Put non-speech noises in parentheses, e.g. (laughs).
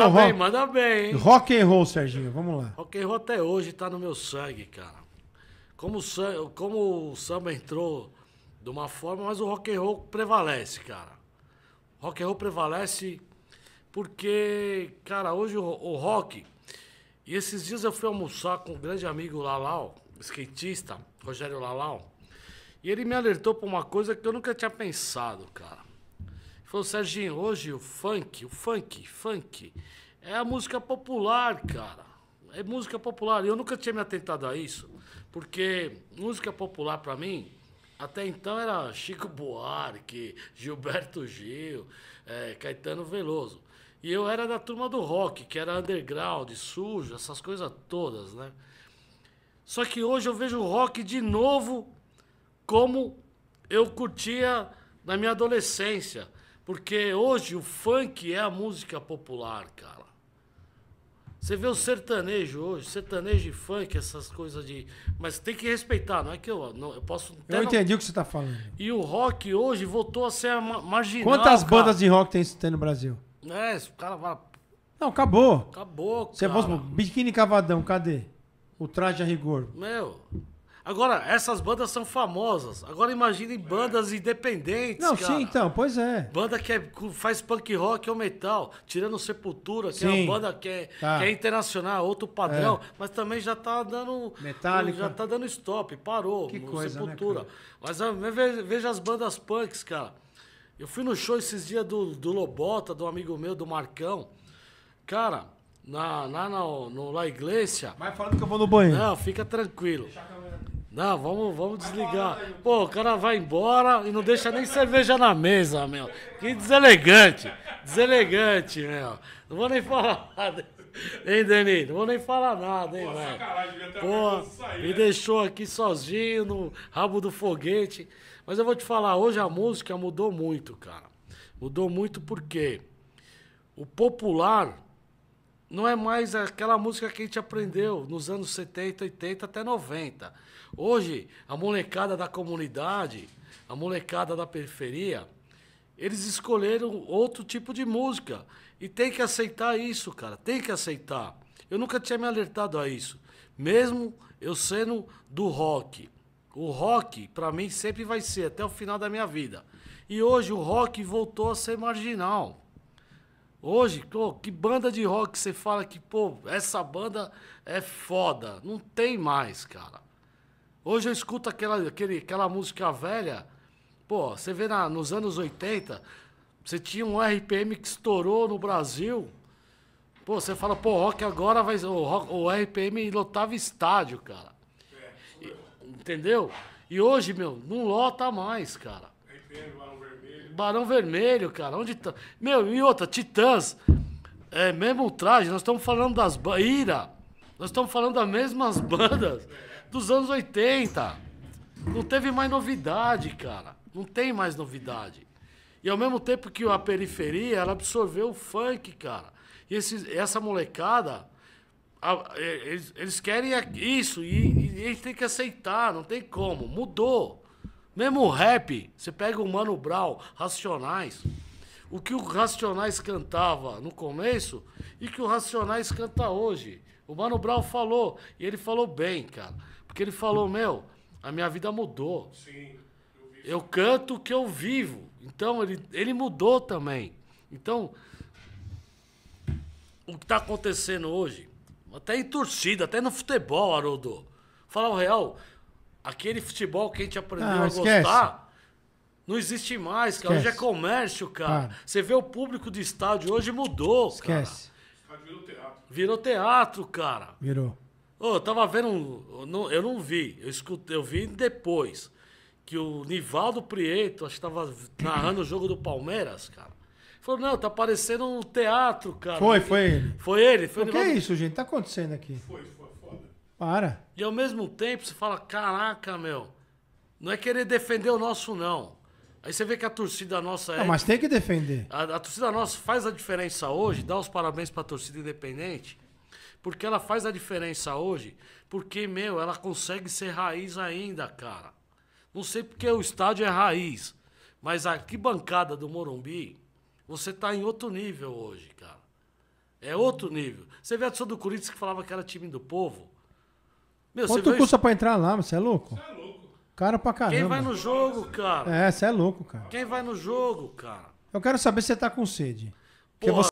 Tá bem, manda bem, hein? Rock and roll, Serginho, vamos lá. Rock and roll até hoje tá no meu sangue, cara. Como o, samba, como o samba entrou de uma forma, mas o rock and roll prevalece, cara. Rock and roll prevalece porque, cara, hoje o, o rock... E esses dias eu fui almoçar com um grande amigo Lalau, skatista, Rogério Lalau, e ele me alertou para uma coisa que eu nunca tinha pensado, cara. Falou, Serginho, hoje o funk, o funk, funk, é a música popular, cara. É música popular. Eu nunca tinha me atentado a isso, porque música popular para mim até então era Chico Buarque, Gilberto Gil, é, Caetano Veloso. E eu era da turma do rock, que era underground, sujo, essas coisas todas, né? Só que hoje eu vejo o rock de novo como eu curtia na minha adolescência. Porque hoje o funk é a música popular, cara. Você vê o sertanejo hoje, sertanejo e funk, essas coisas de. Mas tem que respeitar, não é que eu. Não, eu posso. Eu não... entendi o que você está falando. E o rock hoje voltou a ser marginal. Quantas cara. bandas de rock tem, tem no Brasil? É, o cara vai. Não, acabou. Acabou, cara. Você fosse. Biquíni Cavadão, cadê? O traje a rigor. Meu. Agora, essas bandas são famosas. Agora imagine bandas independentes. Não, cara. sim, então, pois é. Banda que é, faz punk rock é ou metal, tirando Sepultura, sim. que é uma banda que é, tá. que é internacional, outro padrão, é. mas também já tá dando. Metálica. Já tá dando stop, parou. Que coisa, né, Sepultura. Né, mas ah, veja as bandas punks, cara. Eu fui no show esses dias do, do Lobota, do amigo meu, do Marcão. Cara, na, na, na, no, La Iglesia. Mas falando que eu vou no banheiro. Não, fica tranquilo. Deixa não, vamos, vamos desligar. Pô, o cara vai embora e não deixa nem cerveja na mesa, meu. Que deselegante. Deselegante, meu. Não vou nem falar nada. Hein, Denis? Não vou nem falar nada, hein, velho. Pô, me né? deixou aqui sozinho no rabo do foguete. Mas eu vou te falar, hoje a música mudou muito, cara. Mudou muito porque o popular não é mais aquela música que a gente aprendeu nos anos 70, 80 até 90. Hoje, a molecada da comunidade, a molecada da periferia, eles escolheram outro tipo de música. E tem que aceitar isso, cara. Tem que aceitar. Eu nunca tinha me alertado a isso. Mesmo eu sendo do rock. O rock, para mim, sempre vai ser, até o final da minha vida. E hoje o rock voltou a ser marginal. Hoje, pô, que banda de rock você fala que, pô, essa banda é foda. Não tem mais, cara. Hoje eu escuto aquela, aquele, aquela música velha. Pô, você vê na, nos anos 80, você tinha um RPM que estourou no Brasil. Pô, você fala, pô, rock agora vai. O, rock, o RPM lotava estádio, cara. É, e, entendeu? E hoje, meu, não lota mais, cara. RPM Barão Vermelho, cara, onde tá? Meu, e outra, Titãs, é mesmo traje. nós estamos falando das Ira, nós estamos falando das mesmas (laughs) bandas dos anos 80. Não teve mais novidade, cara. Não tem mais novidade. E ao mesmo tempo que a periferia, ela absorveu o funk, cara. E esse, essa molecada, a, é, eles, eles, querem isso e, e eles têm que aceitar, não tem como. Mudou. Mesmo o rap, você pega o Mano Brown, Racionais. O que o Racionais cantava no começo e que o Racionais canta hoje. O Mano Brown falou, e ele falou bem, cara. Porque ele falou, meu, a minha vida mudou. Sim. Eu, eu canto o que eu vivo. Então, ele, ele mudou também. Então, o que está acontecendo hoje, até em torcida, até no futebol, Haroldo. Falar o real, Aquele futebol que a gente aprendeu ah, a esquece. gostar não existe mais, cara. Esquece. Hoje é comércio, cara. Para. Você vê o público de estádio hoje mudou, esquece. cara. Esquece. Virou teatro. Virou teatro, cara. Virou. Oh, eu tava vendo. eu não vi, eu, escutei, eu vi depois. Que o Nivaldo Prieto, acho que tava narrando o jogo do Palmeiras, cara. Falou, não, tá parecendo um teatro, cara. Foi, foi ele. Foi ele. Foi o que é isso, gente? Tá acontecendo aqui? Foi, foi. Para. E ao mesmo tempo você fala, caraca, meu, não é querer defender o nosso, não. Aí você vê que a torcida nossa é. Não, mas tem que defender. A, a torcida nossa faz a diferença hoje, dá os parabéns para a torcida independente, porque ela faz a diferença hoje, porque, meu, ela consegue ser raiz ainda, cara. Não sei porque o estádio é raiz, mas a bancada do Morumbi, você tá em outro nível hoje, cara. É outro nível. Você vê a torcida do Corinthians que falava que era time do povo. Meu, Quanto custa pra entrar lá, você é louco? Você é louco. pra caramba. Quem vai no jogo, cara? É, você é louco, cara. Quem vai no jogo, cara? Eu quero saber se você tá com sede. Porque você